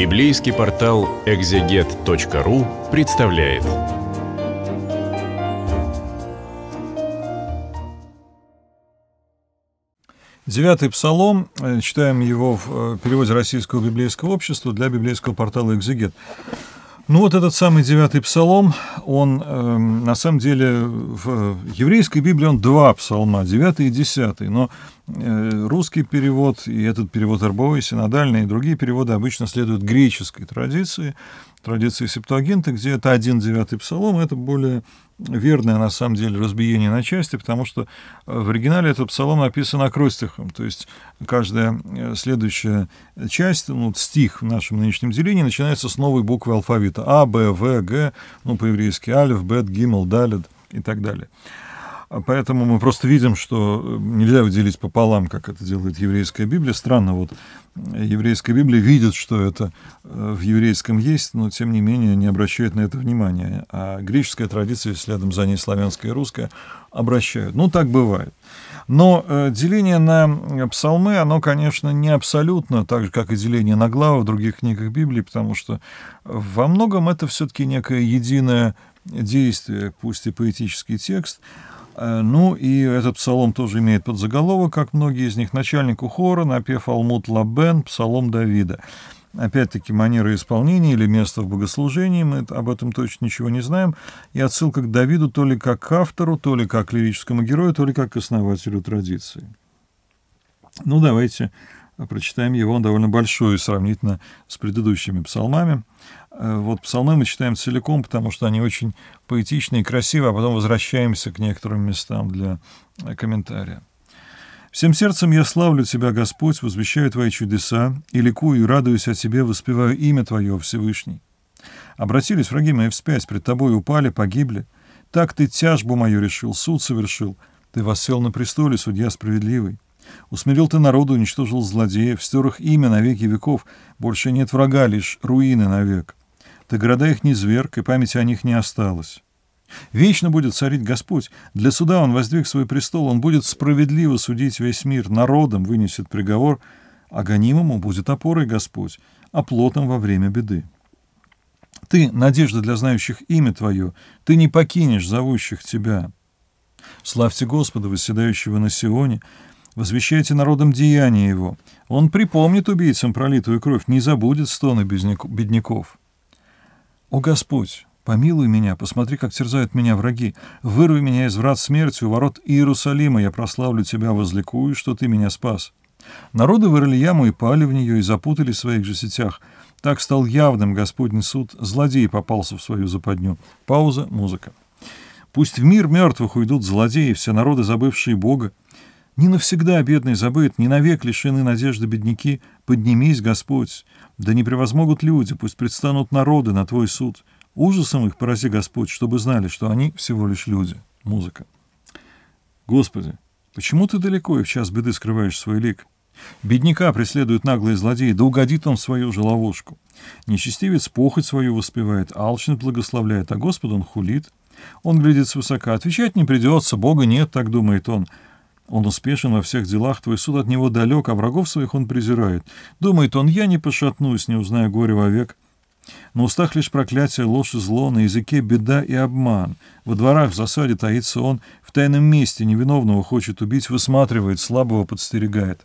Библейский портал экзегет.ру представляет. Девятый псалом, э, читаем его в э, переводе Российского библейского общества для библейского портала «Экзегет». Ну вот этот самый девятый псалом, он э, на самом деле э, в еврейской Библии он два псалма, девятый и десятый, но э, русский перевод и этот перевод РБО синодальный и другие переводы обычно следуют греческой традиции, традиции септуагинта, где это один девятый псалом, это более верное, на самом деле, разбиение на части, потому что в оригинале этот псалом написан акростихом, то есть каждая э, следующая часть, ну, стих в нашем нынешнем делении начинается с новой буквы алфавита. А, Б, В, Г, ну, по-еврейски, Альф, бет, гимл, далит и так далее. А поэтому мы просто видим, что э, нельзя выделить пополам, как это делает еврейская Библия. Странно, вот э, еврейская Библия видит, что это э, в еврейском есть, но тем не менее не обращает на это внимания. А греческая традиция, следом за ней славянская и русская, обращают. Ну, так бывает. Но деление на псалмы, оно, конечно, не абсолютно, так же, как и деление на главы в других книгах Библии, потому что во многом это все-таки некое единое действие, пусть и поэтический текст, Э, ну и этот псалом тоже имеет подзаголовок, как многие из них, начальнику хора, напев Алмут Лабен, псалом Давида. Опять-таки, манера исполнения или место в богослужении, мы об этом точно ничего не знаем. И отсылка к Давиду то ли как к автору, то ли как к лирическому герою, то ли как к основателю традиции. Ну, давайте а прочитаем его, он довольно большой сравнительно с предыдущими псалмами. Э, вот псалмы мы читаем целиком, потому что они очень поэтичные, и красивы, а потом возвращаемся к некоторым местам для э, комментария. «Всем сердцем я славлю Тебя, Господь, возвещаю Твои чудеса, и ликую, и радуюсь о Тебе, воспеваю имя Твое, Всевышний. Обратились враги мои вспять, пред Тобой упали, погибли. Так Ты тяжбу мою решил, суд совершил, Ты воссел на престоле, судья справедливый. Усмирил ты народу, уничтожил злодеев, стер их имя на веки веков. Больше нет врага, лишь руины навек. Ты города их не зверг, и памяти о них не осталось. Вечно будет царить Господь. Для суда Он воздвиг свой престол. Он будет справедливо судить весь мир. Народом вынесет приговор. А будет опорой Господь, а плотом во время беды. Ты — надежда для знающих имя Твое. Ты не покинешь зовущих Тебя. Славьте Господа, восседающего на Сионе, Возвещайте народам деяния его. Он припомнит убийцам пролитую кровь, не забудет стоны бедняков. О Господь, помилуй меня, посмотри, как терзают меня враги. Вырви меня из врат смерти у ворот Иерусалима, я прославлю тебя, возликую, что ты меня спас. Народы вырыли яму и пали в нее, и запутали в своих же сетях. Так стал явным Господний суд, злодей попался в свою западню. Пауза, музыка. Пусть в мир мертвых уйдут злодеи, все народы, забывшие Бога, не навсегда бедный забыт, не навек лишены надежды бедняки. Поднимись, Господь, да не превозмогут люди, пусть предстанут народы на Твой суд. Ужасом их порази, Господь, чтобы знали, что они всего лишь люди. Музыка. Господи, почему Ты далеко и в час беды скрываешь свой лик? Бедняка преследуют наглые злодеи, да угодит он в свою же ловушку. Нечестивец похоть свою воспевает, алчный благословляет, а Господа он хулит. Он глядит свысока, отвечать не придется, Бога нет, так думает он. Он успешен во всех делах, твой суд от него далек, а врагов своих он презирает. Думает он, я не пошатнусь, не узнаю горе вовек. На устах лишь проклятие, ложь и зло, на языке беда и обман. Во дворах в засаде таится он, в тайном месте невиновного хочет убить, высматривает, слабого подстерегает.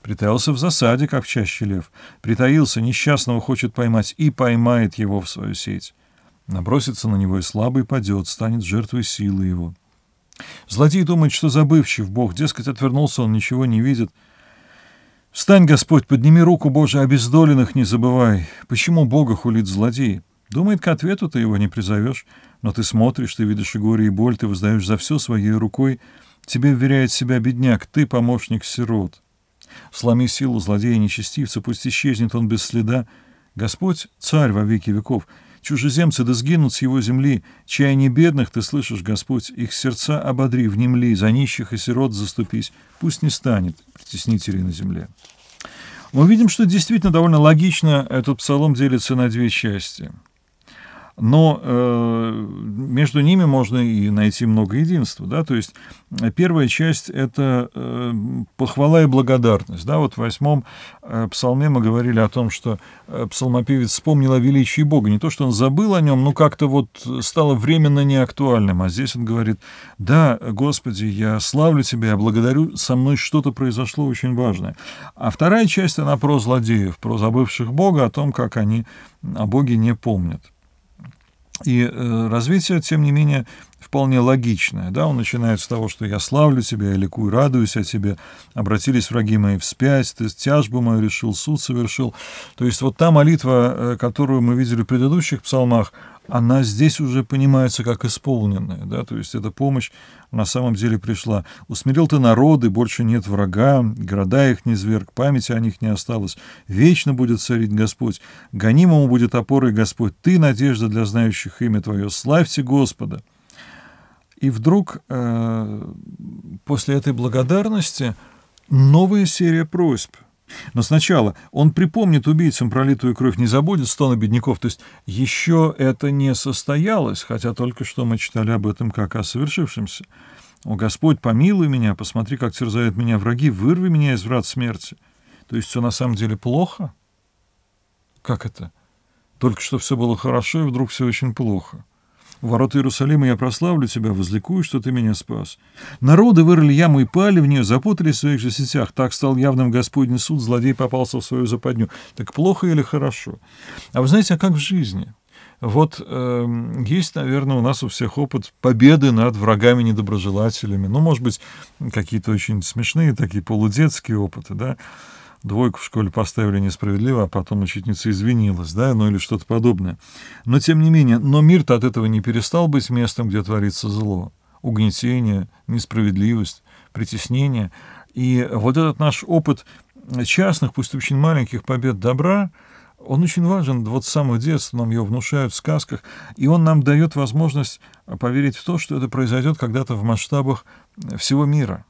Притаился в засаде, как чаще лев. Притаился, несчастного хочет поймать и поймает его в свою сеть. Набросится на него и слабый падет, станет жертвой силы его. Злодей думает, что забывчив Бог, дескать, отвернулся, он ничего не видит. Встань, Господь, подними руку Божию, обездоленных не забывай. Почему Бога хулит злодей? Думает, к ответу ты его не призовешь, но ты смотришь, ты видишь и горе, и боль, ты воздаешь за все своей рукой. Тебе вверяет себя бедняк, ты помощник сирот. Сломи силу злодея нечестивца, пусть исчезнет он без следа. Господь — царь во веки веков — Чужеземцы да сгинут с его земли, не бедных, ты слышишь, Господь, их сердца ободри, внемли, за нищих и сирот заступись, пусть не станет притеснителей на земле». Мы видим, что действительно довольно логично этот псалом делится на две части – но э, между ними можно и найти много единства, да, то есть э, первая часть — это э, похвала и благодарность, да, вот в восьмом э, псалме мы говорили о том, что э, псалмопевец вспомнил о величии Бога, не то, что он забыл о нем, но как-то вот стало временно неактуальным, а здесь он говорит, да, Господи, я славлю Тебя, я благодарю, со мной что-то произошло очень важное. А вторая часть, она про злодеев, про забывших Бога, о том, как они о Боге не помнят. И э, развитие, тем не менее, вполне логичное. Да? Он начинает с того, что я славлю тебя, я ликую, радуюсь о тебе, обратились враги мои вспять, ты тяжбу мою решил, суд совершил. То есть вот та молитва, э, которую мы видели в предыдущих псалмах, она здесь уже понимается как исполненная, да, то есть эта помощь на самом деле пришла. Усмирил ты народы, больше нет врага, города их не зверг, памяти о них не осталось. Вечно будет царить Господь, гонимому будет опорой Господь, ты надежда для знающих имя Твое, славьте Господа. И вдруг э, после этой благодарности новая серия просьб. Но сначала он припомнит убийцам пролитую кровь, не забудет стоны бедняков. То есть еще это не состоялось, хотя только что мы читали об этом как о совершившемся. «О Господь, помилуй меня, посмотри, как терзают меня враги, вырви меня из врат смерти». То есть все на самом деле плохо? Как это? Только что все было хорошо, и вдруг все очень плохо. Ворота Иерусалима я прославлю тебя, возликую, что ты меня спас. Народы вырыли яму и пали в нее, запутались в своих же сетях. Так стал явным Господень суд, злодей попался в свою западню. Так плохо или хорошо? А вы знаете, а как в жизни? Вот э, есть, наверное, у нас у всех опыт победы над врагами-недоброжелателями. Ну, может быть, какие-то очень смешные такие полудетские опыты, да двойку в школе поставили несправедливо, а потом учительница извинилась, да, ну или что-то подобное. Но тем не менее, но мир-то от этого не перестал быть местом, где творится зло, угнетение, несправедливость, притеснение. И вот этот наш опыт частных, пусть очень маленьких побед добра, он очень важен вот с самого детства, нам его внушают в сказках, и он нам дает возможность поверить в то, что это произойдет когда-то в масштабах всего мира.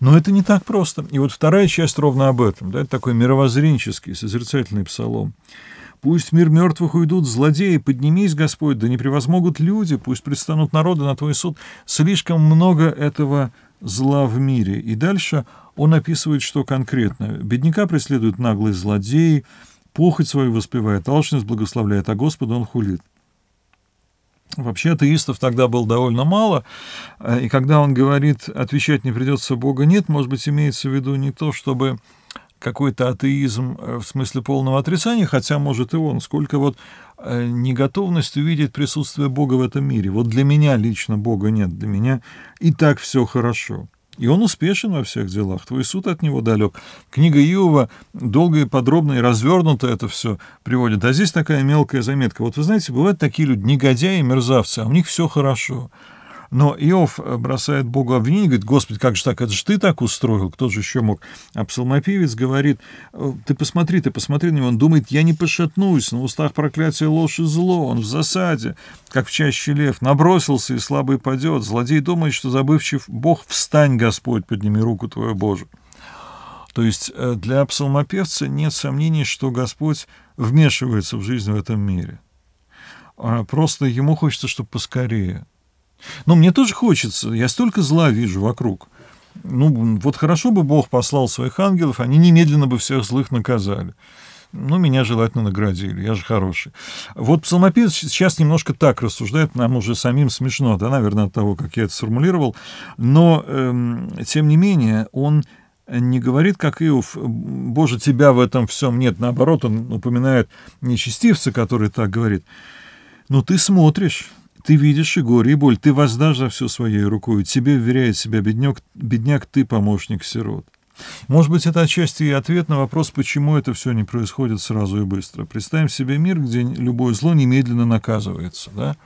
Но это не так просто. И вот вторая часть ровно об этом. Да, это такой мировоззренческий, созерцательный псалом. Пусть мир мертвых уйдут, злодеи, поднимись, Господь, да не превозмогут люди, пусть предстанут народы на твой суд. Слишком много этого зла в мире. И дальше он описывает, что конкретно. Бедняка преследуют наглые злодеи, похоть свою воспевает, алчность благословляет, а Господа он хулит. Вообще атеистов тогда было довольно мало, э, и когда он говорит «отвечать не придется, Бога нет», может быть, имеется в виду не то, чтобы какой-то атеизм э, в смысле полного отрицания, хотя, может, и он, сколько вот э, неготовность увидеть присутствие Бога в этом мире. Вот для меня лично Бога нет, для меня и так все хорошо. И он успешен во всех делах, твой суд от него далек. Книга Иова долго и подробно и развернуто это все приводит. А здесь такая мелкая заметка. Вот вы знаете, бывают такие люди, негодяи мерзавцы, а у них все хорошо. Но Иов э, бросает Богу обвинение, говорит, Господи, как же так, это же ты так устроил, кто же еще мог? А псалмопевец говорит, «Э, ты посмотри, ты посмотри на него, он думает, я не пошатнусь, на устах проклятия ложь и зло, он в засаде, как в чаще лев, набросился и слабый падет, злодей думает, что забывчив Бог, встань, Господь, подними руку твою Божию. То есть э, для псалмопевца нет сомнений, что Господь вмешивается в жизнь в этом мире. А просто ему хочется, чтобы поскорее – но ну, мне тоже хочется, я столько зла вижу вокруг. Ну, вот хорошо бы Бог послал своих ангелов, они немедленно бы всех злых наказали. Ну, меня желательно наградили, я же хороший. Вот псалмопевец сейчас немножко так рассуждает, нам уже самим смешно, да, наверное, от того, как я это сформулировал. Но, эм, тем не менее, он не говорит, как Иов, «Боже, тебя в этом всем нет». Наоборот, он упоминает нечестивца, который так говорит. ну ты смотришь, ты видишь и горе, и боль, ты воздашь за все своей рукой, тебе вверяет себя бедняк, бедняк ты помощник сирот. Может быть, это отчасти и ответ на вопрос, почему это все не происходит сразу и быстро. Представим себе мир, где любое зло немедленно наказывается. Да?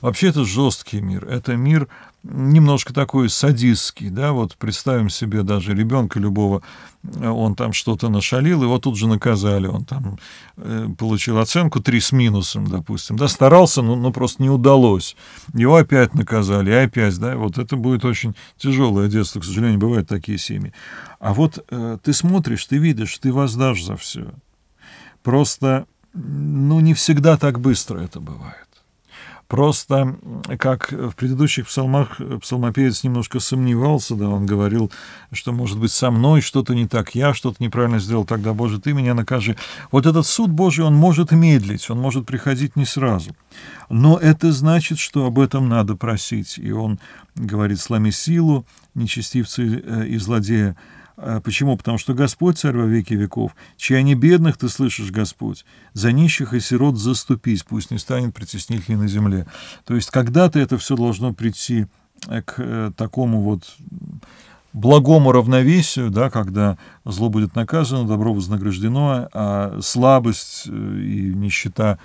Вообще это жесткий мир. Это мир немножко такой садистский, да, вот представим себе даже ребенка любого, он там что-то нашалил, его тут же наказали, он там э, получил оценку 3 с минусом, допустим, да, старался, но, но просто не удалось, его опять наказали, и опять, да, вот это будет очень тяжелое детство, к сожалению, бывают такие семьи. А вот э, ты смотришь, ты видишь, ты воздашь за все. Просто, ну, не всегда так быстро это бывает. Просто, как в предыдущих псалмах, э, псалмопевец немножко сомневался, да, он говорил, что, может быть, со мной что-то не так, я что-то неправильно сделал, тогда, Боже, ты меня накажи. Вот этот суд Божий, он может медлить, он может приходить не сразу. Но это значит, что об этом надо просить. И он говорит, сломи силу, нечестивцы э, и злодея, а почему? Потому что Господь царь во веки веков, чья не бедных ты слышишь, Господь, за нищих и сирот заступись, пусть не станет притеснителей на земле. То есть когда-то это все должно прийти э, к э, такому вот благому равновесию, да, когда зло будет наказано, добро вознаграждено, а слабость э, и нищета,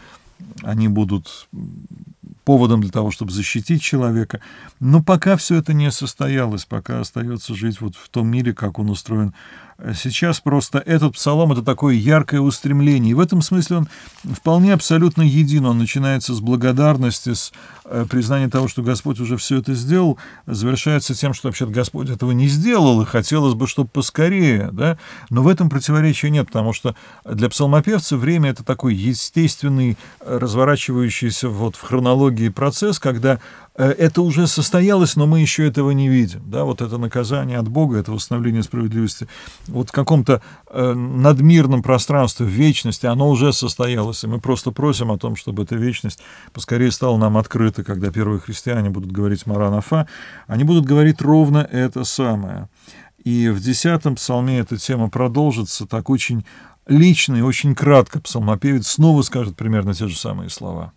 они будут поводом для того, чтобы защитить человека. Но пока все это не состоялось, пока остается жить вот в том мире, как он устроен э, сейчас. Просто этот псалом — это такое яркое устремление. И в этом смысле он вполне абсолютно един. Он начинается с благодарности, с э, признания того, что Господь уже все это сделал, завершается тем, что вообще Господь этого не сделал, и хотелось бы, чтобы поскорее. Да? Но в этом противоречия нет, потому что для псалмопевца время — это такой естественный, э, разворачивающийся вот в хронологии психологии процесс, когда э, это уже состоялось, но мы еще этого не видим. Да, вот это наказание от Бога, это восстановление справедливости. Вот в каком-то э, надмирном пространстве, в вечности, оно уже состоялось. И мы просто просим о том, чтобы эта вечность поскорее стала нам открыта, когда первые христиане будут говорить Маранафа. Они будут говорить ровно это самое. И в десятом псалме эта тема продолжится так очень лично и очень кратко. Псалмопевец снова скажет примерно те же самые слова.